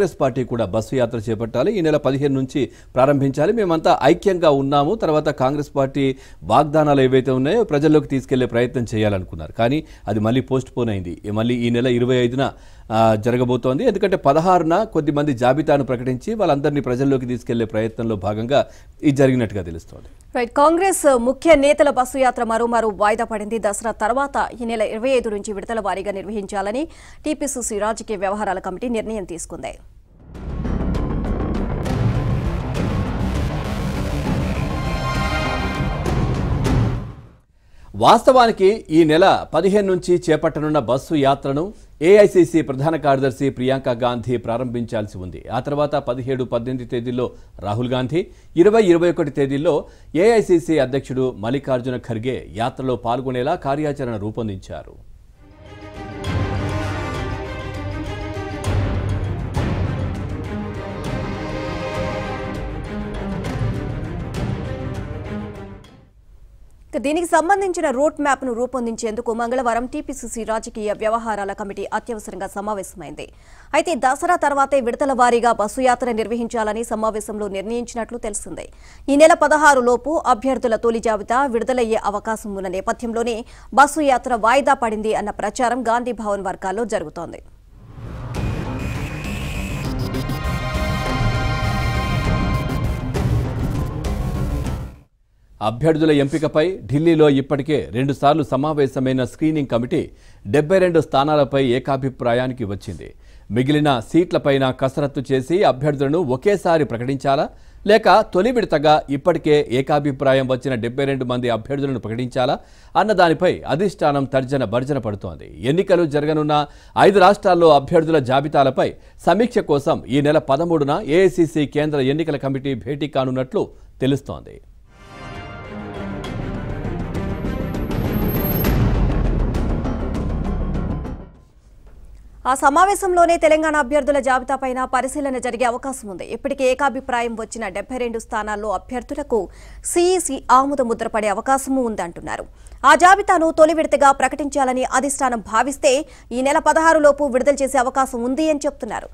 Congress party కూడా bus యాత్ర చేపట్టాలి ఈ నెల పదిహేను నుంచి ప్రారంభించాలి మేమంతా ఐక్యంగా ఉన్నాము తర్వాత కాంగ్రెస్ పార్టీ వాగ్దానాలు ఏవైతే ఉన్నాయో ప్రజల్లోకి తీసుకెళ్లే ప్రయత్నం చేయాలనుకున్నారు కానీ అది మళ్ళీ పోస్ట్ పోన్ అయింది మళ్ళీ ఈ నెల ఇరవై ఐదున జరగబోతోంది ఎందుకంటే పదహారున కొద్దిమంది జాబితాను ప్రకటించి వాళ్ళందరినీ ప్రజల్లోకి తీసుకెళ్లే ప్రయత్నంలో భాగంగా ఇది జరిగినట్టుగా తెలుస్తోంది రైట్ కాంగ్రెస్ ముఖ్య నేతల బస్సు యాత్ర మరోమారు వాయిదా పడింది దసరా తర్వాత ఈ నెల ఇరవై ఐదు నుంచి విడతల వారీగా నిర్వహించాలని టీపీసీసీ రాజకీయ వ్యవహారాల కమిటీ నిర్ణయం తీసుకుంది వాస్తవానికి ఈ నెల పదిహేను నుంచి చేపట్టనున్న బస్సు యాత్రను ఏఐసిసి ప్రధాన కార్యదర్శి ప్రియాంక గాంధీ ప్రారంభించాల్సి ఉంది ఆ తర్వాత పదిహేడు పద్దెనిమిది తేదీల్లో రాహుల్ గాంధీ ఇరవై ఇరవై ఒకటి తేదీల్లో ఏఐసిసి అధ్యక్షుడు మల్లికార్జున ఖర్గే యాత్రలో పాల్గొనేలా కార్యాచరణ రూపొందించారు దీనికి సంబంధించిన రూట్ మ్యాప్ ను రూపొందించేందుకు మంగళవారం టీపీసీసీ రాజకీయ వ్యవహారాల కమిటీ అత్యవసరంగా సమావేశమైంది అయితే దసరా తర్వాతే విడతల వారీగా బస్సు యాత్ర నిర్వహించాలని సమావేశంలో నిర్ణయించినట్లు తెలిసింది ఈ నెల పదహారు లోపు అభ్యర్థుల తొలి జాబితా విడుదలయ్యే అవకాశం ఉన్న నేపథ్యంలోనే బస్సు యాత్ర వాయిదా పడింది అన్న ప్రచారం గాంధీ భవన్ వర్గాల్లో జరుగుతోంది అభ్యర్థుల ఎంపికపై ఢిల్లీలో ఇప్పటికే రెండుసార్లు సమావేశమైన స్క్రీనింగ్ కమిటీ డెబ్బై రెండు స్థానాలపై ఏకాభిప్రాయానికి వచ్చింది మిగిలిన సీట్లపైన కసరత్తు చేసి అభ్యర్థులను ఒకేసారి ప్రకటించాలా లేక తొలి విడతగా ఇప్పటికే ఏకాభిప్రాయం వచ్చిన డెబ్బై రెండు మంది అభ్యర్థులను ప్రకటించాలా అన్న దానిపై అధిష్టానం తర్జన భర్జన పడుతోంది ఎన్నికలు జరగనున్న ఐదు రాష్ట్రాల్లో అభ్యర్థుల జాబితాలపై సమీక్ష కోసం ఈ నెల పదమూడున ఏఐసిసి కేంద్ర ఎన్నికల కమిటీ భేటీ కానున్నట్లు తెలుస్తోంది ఆ సమావేశంలోనే తెలంగాణ అభ్యర్థుల జాబితాపై పరిశీలన జరిగే అవకాశం ఉంది ఇప్పటికే ఏకాభిప్రాయం వచ్చిన డెబ్బై రెండు స్థానాల్లో అభ్యర్థులకు సీఈసీ ఆముద ముద్రపడే అవకాశము ఉందంటున్నారు ఆ జాబితాను తొలి విడతగా ప్రకటించాలని అధిష్టానం భావిస్తే ఈ నెల పదహారులోపు విడుదల చేసే అవకాశం ఉంది అని చెప్తున్నారు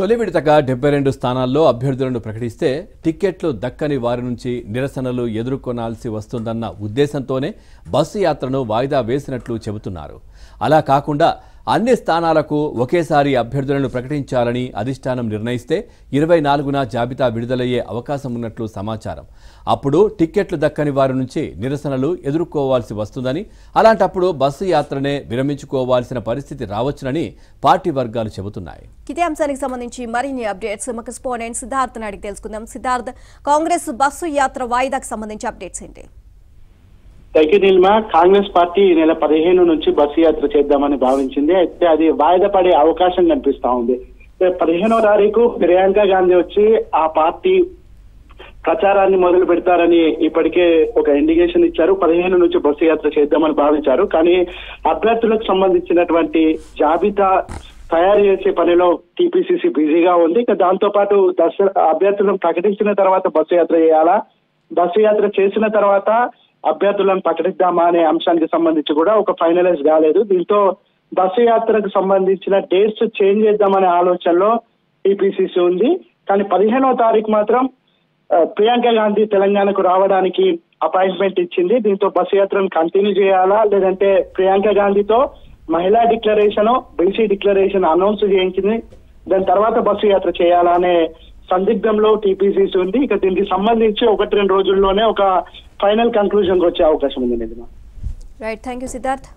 తొలి విడతగా డెబ్బై రెండు స్థానాల్లో అభ్యర్థులను ప్రకటిస్తే టిక్కెట్లు దక్కని వారి నుంచి నిరసనలు ఎదుర్కొనాల్సి వస్తుందన్న ఉద్దేశంతోనే బస్సు యాత్రను వాయిదా వేసినట్లు చెబుతున్నారు అలా కాకుండా అన్ని స్థానాలకు ఒకేసారి అభ్యర్థులను ప్రకటించాలని అధిష్టానం నిర్ణయిస్తే ఇరవై నాలుగున జాబితా విడుదలయ్యే అవకాశం ఉన్నట్లు సమాచారం అప్పుడు టిక్కెట్లు దక్కని వారి నుంచి నిరసనలు ఎదుర్కోవాల్సి వస్తుందని అలాంటప్పుడు బస్సు యాత్రనే విరమించుకోవాల్సిన పరిస్థితి రావచ్చునని పార్టీ వర్గాలు చెబుతున్నాయి ఇదే అంశానికి సంబంధించి మరిన్ని అప్డేట్స్ మా కరెస్పాండెంట్ సిద్ధార్థ్ నాడికి తెలుసుకుందాం సిద్ధార్థ్ కాంగ్రెస్ బస్సు యాత్ర వాయిదాకు సంబంధించి అప్డేట్స్ ఏంటి థ్యాంక్ యూ కాంగ్రెస్ పార్టీ ఈ నెల పదిహేను నుంచి బస్సు యాత్ర చేద్దామని భావించింది అయితే అది వాయిదా పడే అవకాశం కనిపిస్తా ఉంది పదిహేనో తారీఖు ప్రియాంక గాంధీ వచ్చి ఆ పార్టీ ప్రచారాన్ని మొదలు పెడతారని ఇప్పటికే ఒక ఇండికేషన్ ఇచ్చారు పదిహేను నుంచి బస్సు యాత్ర చేద్దామని భావించారు కానీ అభ్యర్థులకు సంబంధించినటువంటి జాబితా తయారు చేసే పనిలో టీపీసీసీ బిజీగా ఉంది ఇక దాంతో పాటు దశ అభ్యర్థులను ప్రకటించిన తర్వాత బస్సు యాత్ర చేయాలా బస్సు యాత్ర చేసిన తర్వాత అభ్యర్థులను ప్రకటిద్దామా అనే అంశానికి సంబంధించి కూడా ఒక ఫైనలైజ్ కాలేదు దీంతో బస్సు యాత్రకు సంబంధించిన డేట్స్ చేంజ్ చేద్దామనే ఆలోచనలో టీపీసీసీ ఉంది కానీ పదిహేనో తారీఖు మాత్రం ప్రియాంక గాంధీ తెలంగాణకు రావడానికి అపాయింట్మెంట్ ఇచ్చింది దీంతో బస్సు యాత్రను కంటిన్యూ చేయాలా లేదంటే ప్రియాంక గాంధీతో మహిళా డిక్లరేషన్ బీసీ డిక్లరేషన్ అనౌన్స్ చేయించింది దాని తర్వాత బస్సు యాత్ర చేయాలా అనే సందిగ్ధంలో టీపీసీసీ ఉంది ఇక దీనికి సంబంధించి ఒకటి రెండు రోజుల్లోనే ఒక ఫైనల్ కంక్లూషన్కి వచ్చే అవకాశం ఉంది నిజమా రైట్ థ్యాంక్ యూ సిద్ధార్థ్